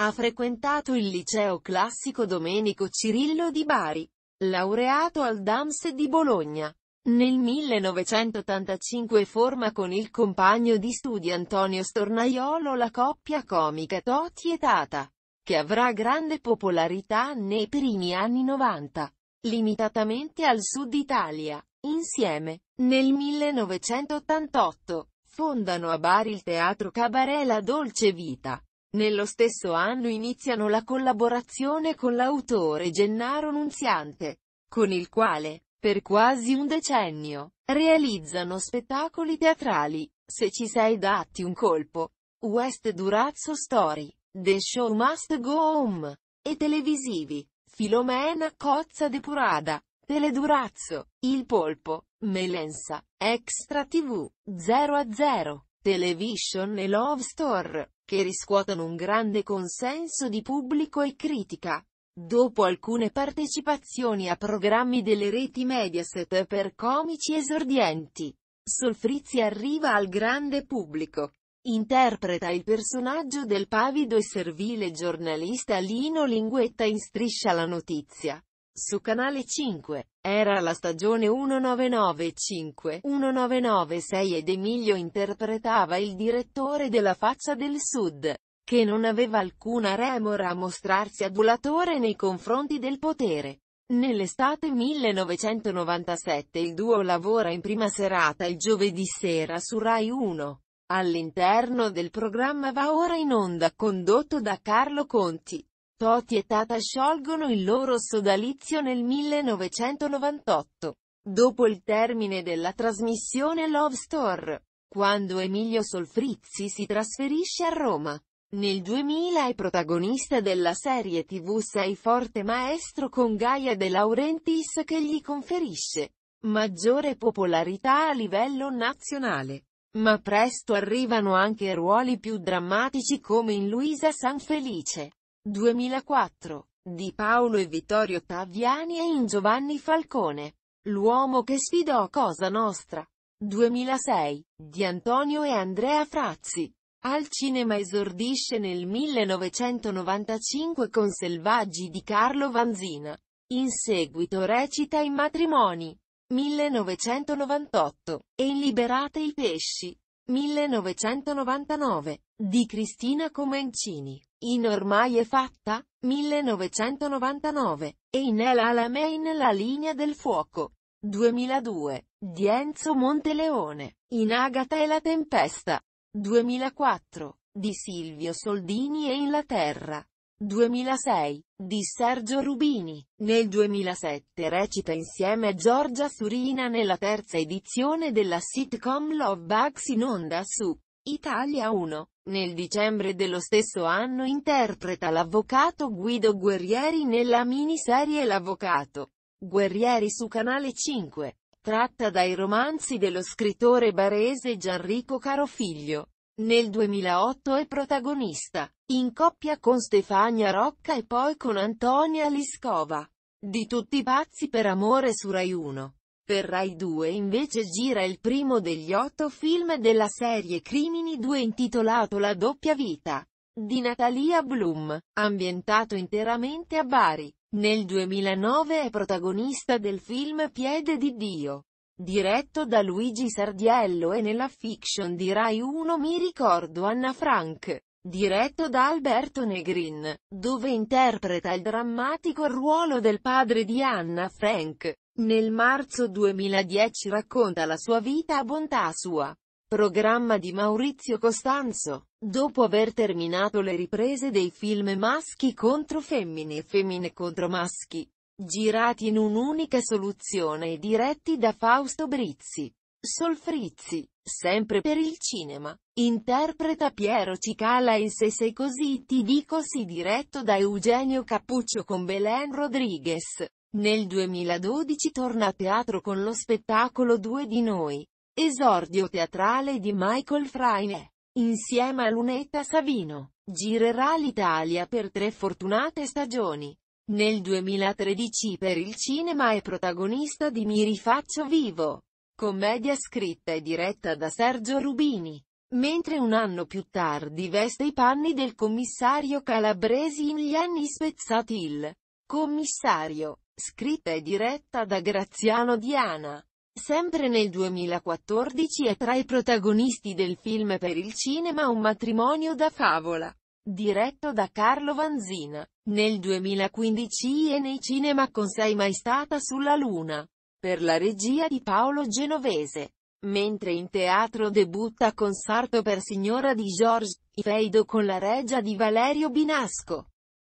Ha frequentato il liceo classico Domenico Cirillo di Bari, laureato al DAMS di Bologna. Nel 1985 forma con il compagno di studi Antonio Stornaiolo la coppia comica Totti e Tata, che avrà grande popolarità nei primi anni 90, limitatamente al sud Italia. Insieme, nel 1988, fondano a Bari il teatro Cabaret La Dolce Vita, nello stesso anno iniziano la collaborazione con l'autore Gennaro Nunziante, con il quale, per quasi un decennio, realizzano spettacoli teatrali, Se ci sei datti un colpo, West Durazzo Story, The Show Must Go Home, e televisivi, Filomena Cozza Depurada, Teledurazzo, Il Polpo, Melensa, Extra TV, 0 a 0. Television e Love Store, che riscuotono un grande consenso di pubblico e critica. Dopo alcune partecipazioni a programmi delle reti Mediaset per comici esordienti, Solfrizzi arriva al grande pubblico. Interpreta il personaggio del pavido e servile giornalista Lino Linguetta in Striscia la notizia. Su Canale 5. Era la stagione 1995-1996 ed Emilio interpretava il direttore della Faccia del Sud, che non aveva alcuna remora a mostrarsi adulatore nei confronti del potere. Nell'estate 1997 il duo lavora in prima serata il giovedì sera su Rai 1. All'interno del programma va ora in onda condotto da Carlo Conti. Toti e Tata sciolgono il loro sodalizio nel 1998, dopo il termine della trasmissione Love Store, quando Emilio Solfrizzi si trasferisce a Roma. Nel 2000 è protagonista della serie tv Sei forte maestro con Gaia De Laurentiis che gli conferisce maggiore popolarità a livello nazionale. Ma presto arrivano anche ruoli più drammatici come in Luisa Sanfelice, 2004, di Paolo e Vittorio Taviani e in Giovanni Falcone. L'uomo che sfidò Cosa Nostra. 2006, di Antonio e Andrea Frazzi. Al cinema esordisce nel 1995 con Selvaggi di Carlo Vanzina. In seguito recita i Matrimoni. 1998, e in Liberate i pesci, 1999, di Cristina Comencini. In Ormai è fatta, 1999, e in El Alamein La linea del fuoco, 2002, di Enzo Monteleone. In Agata e la tempesta, 2004, di Silvio Soldini e in La terra, 2006, di Sergio Rubini. Nel 2007 recita insieme a Giorgia Surina nella terza edizione della sitcom Love Bugs in onda su Italia 1. Nel dicembre dello stesso anno interpreta l'avvocato Guido Guerrieri nella miniserie L'avvocato Guerrieri su Canale 5, tratta dai romanzi dello scrittore barese Gianrico Carofiglio. Nel 2008 è protagonista, in coppia con Stefania Rocca e poi con Antonia Liscova, di Tutti i pazzi per amore su Rai 1. Per Rai 2 invece gira il primo degli otto film della serie Crimini 2 intitolato La doppia vita, di Natalia Bloom, ambientato interamente a Bari. Nel 2009 è protagonista del film Piede di Dio. Diretto da Luigi Sardiello e nella fiction di Rai 1 mi ricordo Anna Frank diretto da Alberto Negrin, dove interpreta il drammatico ruolo del padre di Anna Frank. Nel marzo 2010 racconta la sua vita a bontà sua. Programma di Maurizio Costanzo. Dopo aver terminato le riprese dei film maschi contro femmine e femmine contro maschi, Girati in un'unica soluzione e diretti da Fausto Brizzi. Solfrizzi, sempre per il cinema. Interpreta Piero Cicala in Se sei così ti dico sì diretto da Eugenio Cappuccio con Belen Rodriguez. Nel 2012 torna a teatro con lo spettacolo Due di noi. Esordio teatrale di Michael Fraine. Insieme a Lunetta Savino, girerà l'Italia per tre fortunate stagioni. Nel 2013 per il cinema è protagonista di Mi rifaccio vivo, commedia scritta e diretta da Sergio Rubini, mentre un anno più tardi veste i panni del commissario Calabresi in Gli anni spezzati il commissario, scritta e diretta da Graziano Diana. Sempre nel 2014 è tra i protagonisti del film per il cinema Un matrimonio da favola diretto da Carlo Vanzina. Nel 2015 e nei cinema con Sei mai stata sulla luna. Per la regia di Paolo Genovese. Mentre in teatro debutta con Sarto per Signora di Georges Ifeido con la regia di Valerio Binasco.